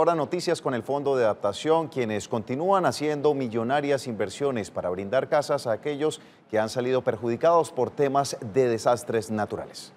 Ahora noticias con el Fondo de Adaptación, quienes continúan haciendo millonarias inversiones para brindar casas a aquellos que han salido perjudicados por temas de desastres naturales.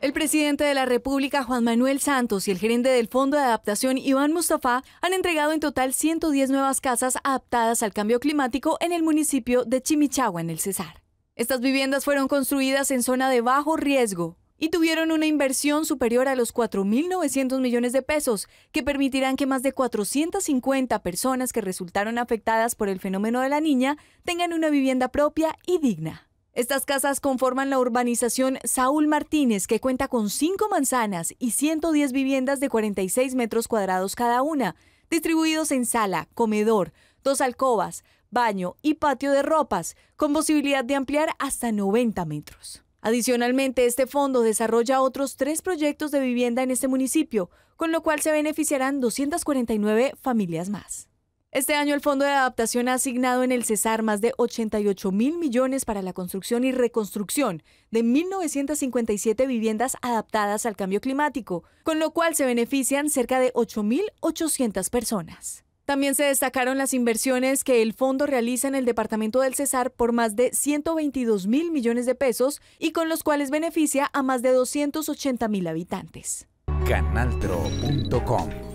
El presidente de la República, Juan Manuel Santos, y el gerente del Fondo de Adaptación, Iván Mustafa, han entregado en total 110 nuevas casas adaptadas al cambio climático en el municipio de Chimichagua, en el Cesar. Estas viviendas fueron construidas en zona de bajo riesgo, y tuvieron una inversión superior a los 4.900 millones de pesos, que permitirán que más de 450 personas que resultaron afectadas por el fenómeno de la niña tengan una vivienda propia y digna. Estas casas conforman la urbanización Saúl Martínez, que cuenta con cinco manzanas y 110 viviendas de 46 metros cuadrados cada una, distribuidos en sala, comedor, dos alcobas, baño y patio de ropas, con posibilidad de ampliar hasta 90 metros. Adicionalmente, este fondo desarrolla otros tres proyectos de vivienda en este municipio, con lo cual se beneficiarán 249 familias más. Este año el Fondo de Adaptación ha asignado en el Cesar más de 88 mil millones para la construcción y reconstrucción de 1.957 viviendas adaptadas al cambio climático, con lo cual se benefician cerca de 8.800 personas. También se destacaron las inversiones que el fondo realiza en el departamento del Cesar por más de 122 mil millones de pesos y con los cuales beneficia a más de 280 mil habitantes. Canaltro.com